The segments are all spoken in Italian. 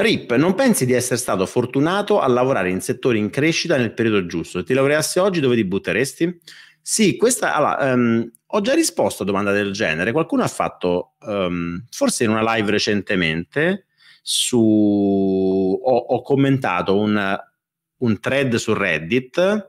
Rip, non pensi di essere stato fortunato a lavorare in settori in crescita nel periodo giusto? Se ti laureassi oggi dove ti butteresti? Sì, questa... Allora, um, ho già risposto a domanda del genere. Qualcuno ha fatto, um, forse in una live recentemente, su... ho, ho commentato un, un thread su Reddit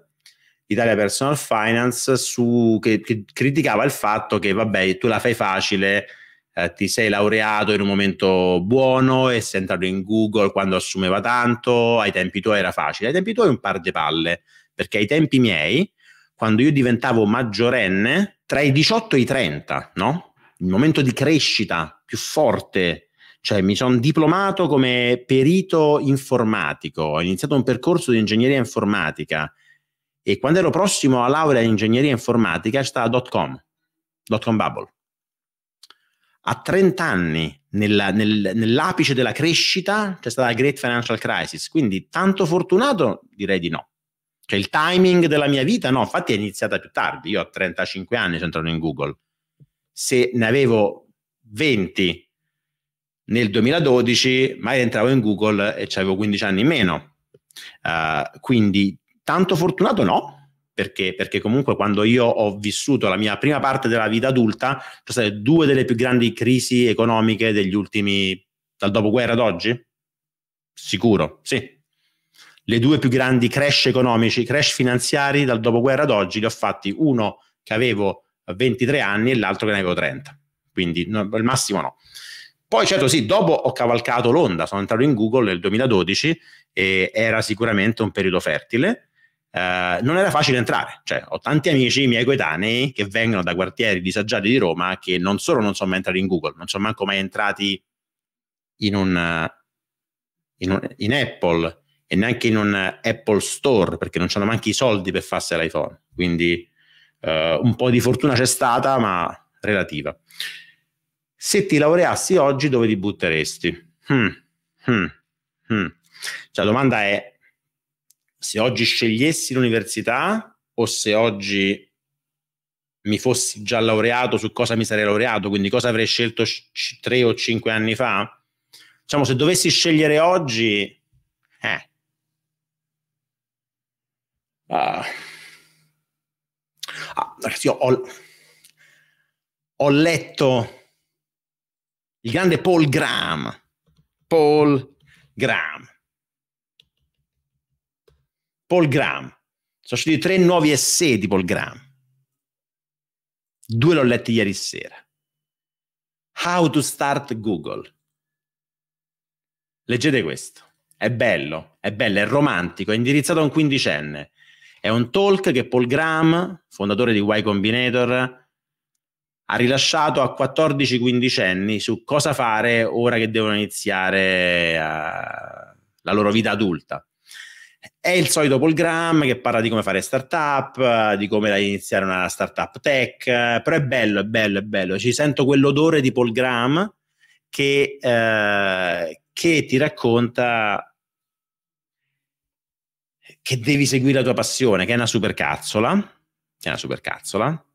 Italia Personal Finance su, che, che, criticava il fatto che, vabbè, tu la fai facile, eh, ti sei laureato in un momento buono e sei entrato in Google quando assumeva tanto, ai tempi tuoi era facile, ai tempi tuoi un par di palle, perché ai tempi miei, quando io diventavo maggiorenne, tra i 18 e i 30, no? Il momento di crescita più forte cioè mi sono diplomato come perito informatico, ho iniziato un percorso di ingegneria informatica e quando ero prossimo a laurea in ingegneria informatica c'è stata dot com, dot com bubble a 30 anni, nella, nel, nell'apice della crescita, c'è stata la Great Financial Crisis. Quindi tanto fortunato direi di no. Cioè il timing della mia vita, no, infatti è iniziata più tardi. Io a 35 anni sono entrato in Google. Se ne avevo 20 nel 2012, mai entravo in Google e avevo 15 anni in meno. Uh, quindi tanto fortunato no, perché? Perché comunque quando io ho vissuto la mia prima parte della vita adulta, sono state due delle più grandi crisi economiche degli ultimi, dal dopoguerra ad oggi? Sicuro, sì. Le due più grandi crash economici, crash finanziari dal dopoguerra ad oggi li ho fatti uno che avevo 23 anni e l'altro che ne avevo 30. Quindi no, al massimo no. Poi certo sì, dopo ho cavalcato l'onda, sono entrato in Google nel 2012 e era sicuramente un periodo fertile eh, non era facile entrare. Cioè, ho tanti amici miei coetanei che vengono da quartieri disagiati di Roma che non solo non sono mai entrati in Google, non sono manco mai entrati in, un, eh, in, un, in Apple e neanche in un eh, Apple Store perché non hanno manco i soldi per farsi l'iPhone. Quindi eh, un po' di fortuna c'è stata, ma relativa. Se ti laureassi oggi, dove ti butteresti? Hmm, hmm, hmm. Cioè, la domanda è se oggi scegliessi l'università o se oggi mi fossi già laureato su cosa mi sarei laureato, quindi cosa avrei scelto c- tre o cinque anni fa, diciamo se dovessi scegliere oggi, eh, ah, ah, ragazzi, io ho, ho letto il grande Paul Graham, Paul Graham, Paul Graham. Sono usciti tre nuovi essay di Paul Graham. Due l'ho letti ieri sera. How to start Google. Leggete questo. È bello, è bello, è romantico, è indirizzato a un quindicenne. È un talk che Paul Graham, fondatore di Y Combinator, ha rilasciato a 14-15 anni su cosa fare ora che devono iniziare uh, la loro vita adulta. È il solito Paul Graham che parla di come fare startup, di come iniziare una startup tech, però è bello, è bello, è bello. Ci sento quell'odore di Paul Graham che, eh, che ti racconta che devi seguire la tua passione, che è una supercazzola, è una supercazzola,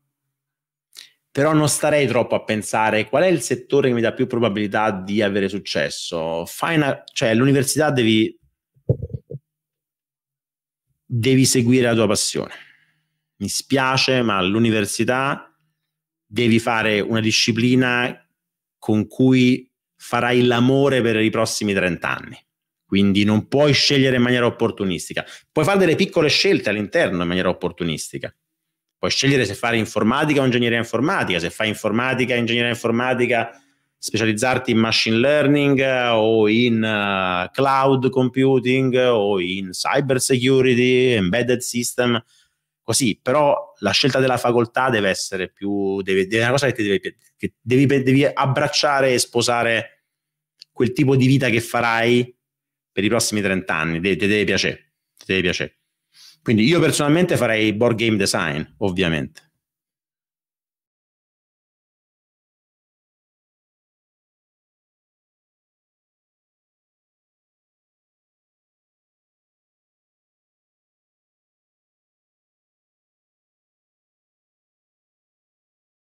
però non starei troppo a pensare qual è il settore che mi dà più probabilità di avere successo. Fai una, cioè all'università devi devi seguire la tua passione. Mi spiace, ma all'università devi fare una disciplina con cui farai l'amore per i prossimi 30 anni. Quindi non puoi scegliere in maniera opportunistica. Puoi fare delle piccole scelte all'interno in maniera opportunistica. Puoi scegliere se fare informatica o ingegneria informatica, se fai informatica, ingegneria informatica specializzarti in machine learning eh, o in uh, cloud computing o in cyber security, embedded system, così, però la scelta della facoltà deve essere più, deve, deve, è una cosa che, deve, che devi, devi abbracciare e sposare quel tipo di vita che farai per i prossimi 30 anni, ti deve piacere, ti deve piacere. Quindi io personalmente farei board game design, ovviamente.